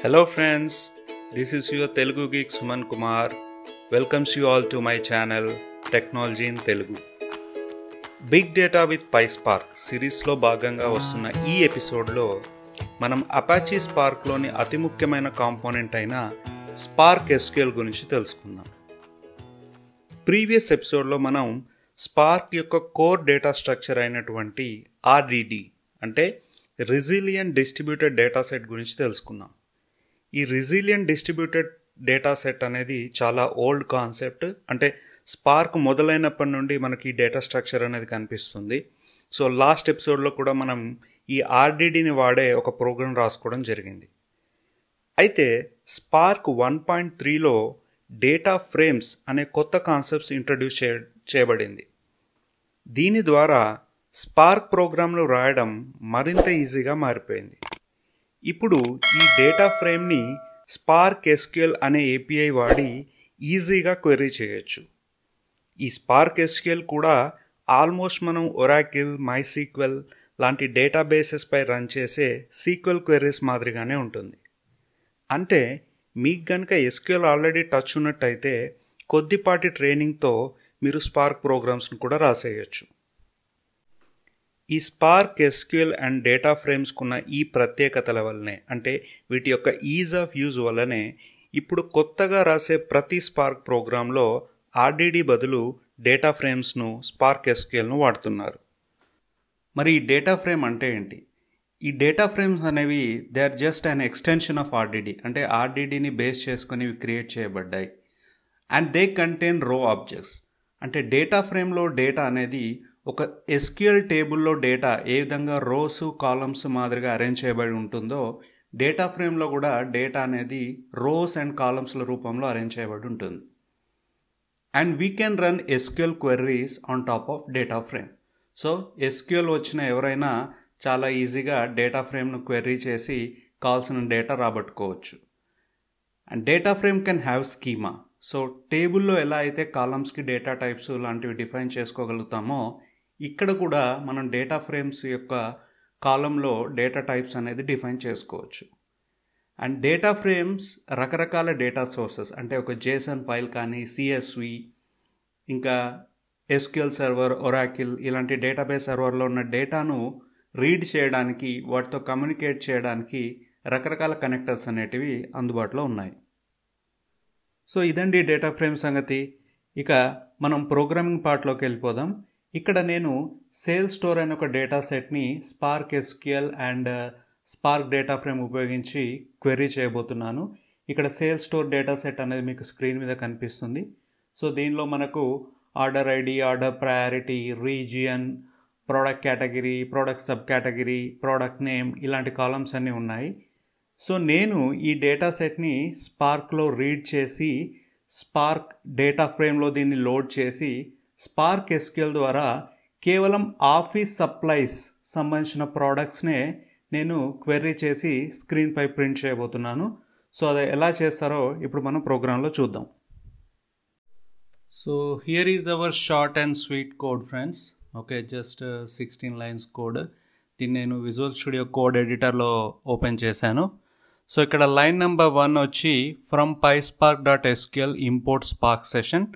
hello friends this is your Telugu geek Suman Kumar welcomes you all to my channel technology in Telugu big data with PySpark సిరీస్లో భాగంగా వస్తున్న ఈ ఎపిసోడ్లో మనం Apache స్పార్క్లోని అతి ముఖ్యమైన కాంపోనెంట్ అయిన స్పార్క్ ఎస్క్యూఎల్ గురించి తెలుసుకుందాం ప్రీవియస్ ఎపిసోడ్లో మనం స్పార్క్ యొక్క కోర్ డేటా స్ట్రక్చర్ అయినటువంటి ఆర్డీడీ అంటే రిజిలియన్ డిస్ట్రిబ్యూటెడ్ డేటా సెట్ గురించి తెలుసుకున్నాం ఈ రిజిలియన్ డిస్ట్రిబ్యూటెడ్ డేటా సెట్ అనేది చాలా ఓల్డ్ కాన్సెప్ట్ అంటే స్పార్క్ మొదలైనప్పటి నుండి మనకి డేటా స్ట్రక్చర్ అనేది కనిపిస్తుంది సో లాస్ట్ ఎపిసోడ్లో కూడా మనం ఈ ఆర్డీడీని వాడే ఒక ప్రోగ్రామ్ రాసుకోవడం జరిగింది అయితే స్పార్క్ వన్ పాయింట్ త్రీలో డేటా ఫ్రేమ్స్ అనే కొత్త కాన్సెప్ట్స్ ఇంట్రడ్యూస్ చే చేయబడింది దీని ద్వారా స్పార్క్ ప్రోగ్రాంలు రాయడం మరింత ఈజీగా మారిపోయింది ఇప్పుడు ఈ డేటా ఫ్రేమ్ని స్పార్క్ ఎస్క్యూఎల్ అనే ఏపీఐ వాడి ఈజీగా క్వెరీ చేయొచ్చు ఈ స్పార్క్ ఎస్క్యూఎల్ కూడా ఆల్మోస్ట్ మనం ఒరాకిల్ మైసీక్వెల్ లాంటి డేటాబేసెస్పై రన్ చేసే సీక్వెల్ క్వెరీస్ మాదిరిగానే ఉంటుంది అంటే మీకు గనక ఎస్క్యూఎల్ ఆల్రెడీ టచ్ ఉన్నట్టయితే కొద్దిపాటి ట్రైనింగ్తో మీరు స్పార్క్ ప్రోగ్రామ్స్ను కూడా రాసేయచ్చు ఈ స్పార్క్ ఎస్క్యూఎల్ అండ్ డేటా ఫ్రేమ్స్కున్న ఈ ప్రత్యేకతల వల్లనే అంటే వీటి యొక్క ఈజ్ ఆఫ్ యూజ్ వల్లనే ఇప్పుడు కొత్తగా రాసే ప్రతి స్పార్క్ ప్రోగ్రాంలో ఆర్డిడి బదులు డేటా ఫ్రేమ్స్ను స్పార్క్ ఎస్క్యూఎల్ను వాడుతున్నారు మరి ఈ డేటా ఫ్రేమ్ అంటే ఏంటి ఈ డేటా ఫ్రేమ్స్ అనేవి they are just an extension of RDD అంటే ఆర్డిడిని బేస్ చేసుకుని ఇవి క్రియేట్ చేయబడ్డాయి and they contain row objects అంటే డేటా ఫ్రేమ్లో డేటా అనేది ఒక ఎస్క్యూఎల్ టేబుల్లో డేటా ఏ విధంగా రోస్ కాలమ్స్ మాదిరిగా అరేంజ్ చేయబడి ఉంటుందో డేటా ఫ్రేమ్లో కూడా డేటా అనేది రోస్ అండ్ కాలమ్స్ల రూపంలో అరేంజ్ చేయబడి ఉంటుంది and we can run SQL queries on top of data frame so SQL వచ్చిన ఎవరైనా చాలా ఈజీగా డేటా ఫ్రేమ్ను క్వెర్రీ చేసి కావాల్సిన డేటా రాబట్టుకోవచ్చు and data frame can have schema so టేబుల్లో ఎలా అయితే కాలమ్స్కి డేటా టైప్స్ లాంటివి డిఫైన్ చేసుకోగలుగుతామో ఇక్కడ కూడా మనం డేటా ఫ్రేమ్స్ యొక్క కాలంలో డేటా టైప్స్ అనేది డిఫైన్ చేసుకోవచ్చు అండ్ డేటా ఫ్రేమ్స్ రకరకాల డేటా సోర్సెస్ అంటే ఒక జేసన్ ఫైల్ కానీ సిఎస్వి ఇంకా ఎస్క్యూఎల్ సర్వర్ ఒరాకిల్ ఇలాంటి డేటాబేస్ సర్వర్లో ఉన్న డేటాను రీడ్ చేయడానికి వాటితో కమ్యూనికేట్ చేయడానికి రకరకాల కనెక్టర్స్ అనేటివి అందుబాటులో ఉన్నాయి సో ఇదండి డేటా ఫ్రేమ్ సంగతి ఇక మనం ప్రోగ్రామింగ్ పార్ట్లోకి వెళ్ళిపోదాం ఇక్కడ నేను సేల్ స్టోర్ అనే ఒక డేటా సెట్ని Spark SQL and Spark data frame ఉపయోగించి క్వెరీ చేయబోతున్నాను ఇక్కడ సేల్ స్టోర్ డేటా సెట్ అనేది మీకు స్క్రీన్ మీద కనిపిస్తుంది సో దీనిలో మనకు order ID order priority region product category product sub category product name ఇలాంటి కాలమ్స్ అన్నీ ఉన్నాయి సో నేను ఈ డేటా సెట్ని స్పార్క్లో రీడ్ చేసి స్పార్క్ డేటా ఫ్రేమ్లో దీన్ని లోడ్ చేసి స్పార్క్ ఎస్క్యూఎల్ ద్వారా కేవలం ఆఫీస్ సప్లైస్ సంబంధించిన ప్రోడక్ట్స్నే నేను క్వెర్రీ చేసి స్క్రీన్పై ప్రింట్ చేయబోతున్నాను సో అది ఎలా చేస్తారో ఇప్పుడు మనం ప్రోగ్రాంలో చూద్దాం so here is our short and sweet code friends okay just sixteen lines code దీన్ని నేను విజువల్ స్టూడియో కోడ్ ఎడిటర్లో ఓపెన్ చేశాను సో ఇక్కడ లైన్ నెంబర్ వన్ వచ్చి from PySpark dot SQL import Spark session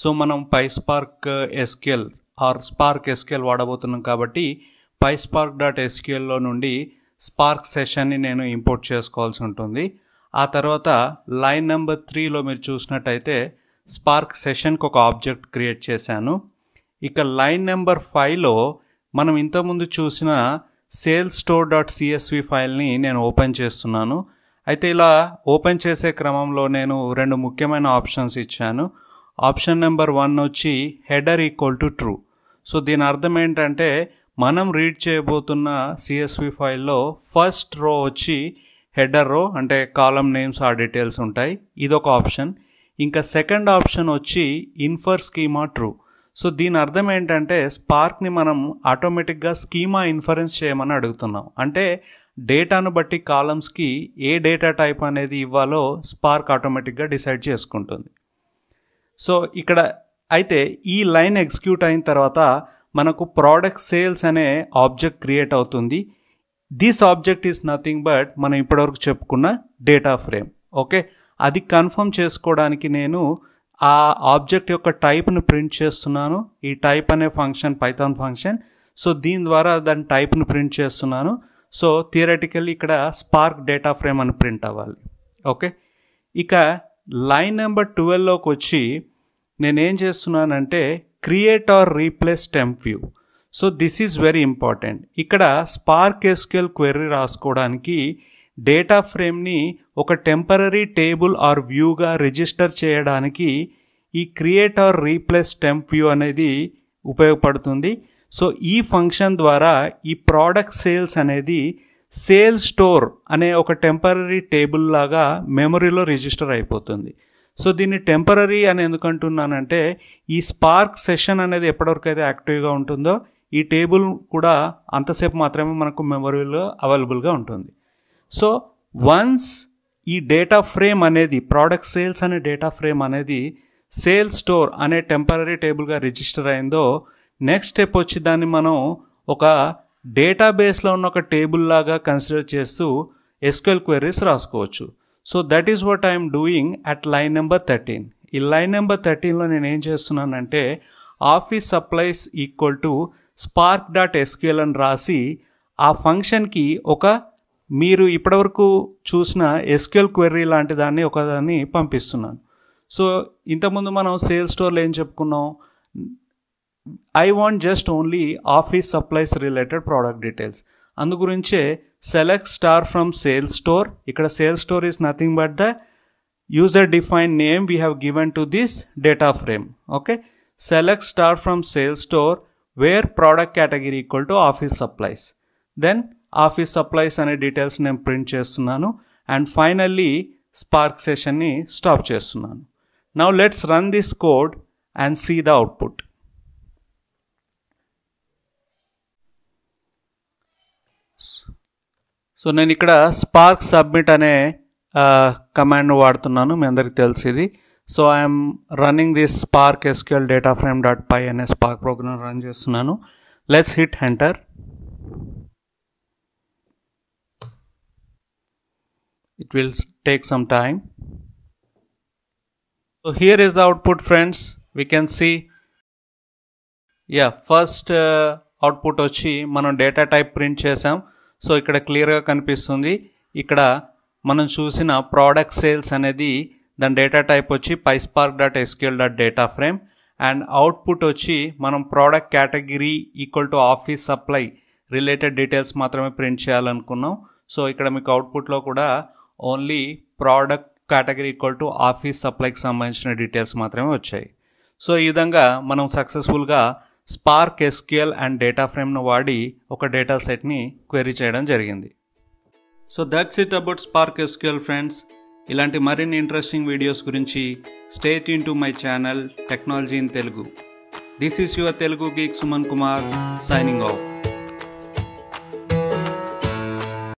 so మనం PySpark SQL or Spark SQL వాడబోతున్నాం కాబట్టి పై spark dot ఎస్కేల్లో నుండి స్పార్క్ సెషన్ని నేను ఇంపోర్ట్ చేసుకోవాల్సి ఉంటుంది ఆ తర్వాత లైన్ నెంబర్ త్రీలో మీరు చూసినట్టయితే స్పార్క్ సెషన్కి ఒక ఆబ్జెక్ట్ క్రియేట్ చేశాను ఇక లైన్ నెంబర్ ఫైవ్లో మనం ఇంతకుముందు చూసిన సేల్ స్టోర్ డాట్ సిఎస్వి ఫైల్ని నేను ఓపెన్ చేస్తున్నాను అయితే ఇలా ఓపెన్ చేసే క్రమంలో నేను రెండు ముఖ్యమైన ఆప్షన్స్ ఇచ్చాను ఆప్షన్ నెంబర్ వన్ వచ్చి header equal to true so దీని అర్థం ఏంటంటే మనం రీడ్ చేయబోతున్న సిఎస్వి ఫైల్లో ఫస్ట్ రో వచ్చి హెడర్ రో అంటే కాలం నేమ్స్ ఆ డీటెయిల్స్ ఉంటాయి ఇదొక ఆప్షన్ ఇంకా సెకండ్ ఆప్షన్ వచ్చి ఇన్ఫర్ స్కీమా ట్రూ సో దీని అర్థం ఏంటంటే స్పార్క్ని మనం ఆటోమేటిక్గా స్కీమా ఇన్ఫరెన్స్ చేయమని అడుగుతున్నాం అంటే డేటాను బట్టి కాలమ్స్కి ఏ డేటా టైప్ అనేది ఇవ్వాలో స్పార్క్ ఆటోమేటిక్గా డిసైడ్ చేసుకుంటుంది సో ఇక్కడ అయితే ఈ లైన్ ఎగ్జిక్యూట్ అయిన తర్వాత మనకు ప్రోడక్ట్ సేల్స్ అనే ఆబ్జెక్ట్ క్రియేట్ అవుతుంది this object is nothing but మనం ఇప్పటివరకు చెప్పుకున్న డేటా ఫ్రేమ్ ఓకే అది కన్ఫర్మ్ చేసుకోవడానికి నేను ఆ ఆబ్జెక్ట్ యొక్క టైప్ను ప్రింట్ చేస్తున్నాను ఈ టైప్ అనే ఫంక్షన్ పైథాన్ ఫంక్షన్ సో దీని ద్వారా దాని టైప్ను ప్రింట్ చేస్తున్నాను సో థియరటికల్ ఇక్కడ స్పార్క్ డేటా ఫ్రేమ్ అని ప్రింట్ అవ్వాలి ఓకే ఇక లైన్ నెంబర్ ట్వెల్వ్లోకి వచ్చి నేనేం చేస్తున్నానంటే create or replace temp view so this is very important ఇక్కడ స్పార్క్ ఎస్క్యూఎల్ క్వెరీ రాసుకోవడానికి డేటా ఫ్రేమ్ని ఒక టెంపరీ టేబుల్ ఆర్ వ్యూగా రిజిస్టర్ చేయడానికి ఈ create or replace temp view అనేది ఉపయోగపడుతుంది సో ఈ ఫంక్షన్ ద్వారా ఈ ప్రోడక్ట్ సేల్స్ అనేది సేల్ స్టోర్ అనే ఒక టెంపరీ టేబుల్ లాగా మెమరీలో రిజిస్టర్ అయిపోతుంది సో దీన్ని టెంపరీ అని ఎందుకంటున్నానంటే ఈ స్పార్క్ సెషన్ అనేది ఎప్పటివరకైతే యాక్టివ్గా ఉంటుందో ఈ టేబుల్ కూడా అంతసేపు మాత్రమే మనకు మెమరీలో అవైలబుల్గా ఉంటుంది సో వన్స్ ఈ డేటా ఫ్రేమ్ అనేది ప్రోడక్ట్ సేల్స్ అనే డేటా ఫ్రేమ్ అనేది సేల్ స్టోర్ అనే టెంపరీ టేబుల్గా రిజిస్టర్ అయిందో నెక్స్ట్ స్టెప్ వచ్చి దాన్ని మనం ఒక డేటాబేస్లో ఉన్న ఒక టేబుల్ లాగా కన్సిడర్ చేస్తూ ఎస్క్వెల్ క్వెరీస్ రాసుకోవచ్చు so that is what I'm doing at line number thirteen ఈ లైన్ నెంబర్ థర్టీన్లో నేను ఏం చేస్తున్నానంటే office supplies equal to spark dot SQL అని రాసి ఆ ఫంక్షన్కి ఒక మీరు ఇప్పటివరకు చూసిన ఎస్క్యూఎల్ క్వెర్రీ లాంటి దాన్ని ఒకదాన్ని పంపిస్తున్నాను సో ఇంతకుముందు మనం సేల్స్ స్టోర్లో ఏం చెప్పుకున్నాం I want just only office supplies related product details అందుగురించే select star from sales store ఇక్కడ sales store is nothing but the user define name we have given to this data frame okay select star from sales store where product category equal to office supplies then office supplies అనే details నేను print చేస్తున్నాను and finally spark సెషన్ని stop చేస్తున్నాను now let's run this code and see the output so నేను ఇక్కడ spark submit అనే command వాడుతున్నాను మీ అందరికి తెలిసి ఇది so I'm running this spark SQL data frame dot py అనే స్పార్క్ ప్రోగ్రామ్ రన్ చేస్తున్నాను let's hit enter it will take some time so here is output friends friends can can see yeah first uh, వచ్చి మనం data type print చేసాం so ఇక్కడ క్లియర్గా కనిపిస్తుంది ఇక్కడ మనం చూసిన ప్రోడక్ట్ సేల్స్ అనేది దాని డేటా టైప్ వచ్చి pyspark dot SQL dot data frame and output వచ్చి మనం product category equal to office supply related details మాత్రమే ప్రింట్ చేయాలనుకున్నాం సో ఇక్కడ మీకు అవుట్పుట్లో కూడా only product category equal to office సప్లైకి సంబంధించిన డీటెయిల్స్ మాత్రమే వచ్చాయి సో ఈ విధంగా మనం సక్సెస్ఫుల్గా స్పార్క్ ఎస్క్యూఎల్ అండ్ డేటా ఫ్రేమ్ను వాడి ఒక డేటా సెట్ని క్వెరీ చేయడం జరిగింది so that's it about spark SQL friends ఇలాంటి మరిన్ని ఇంట్రెస్టింగ్ వీడియోస్ గురించి state in to my channel technology in Telugu this is your Telugu geek Suman Kumar signing of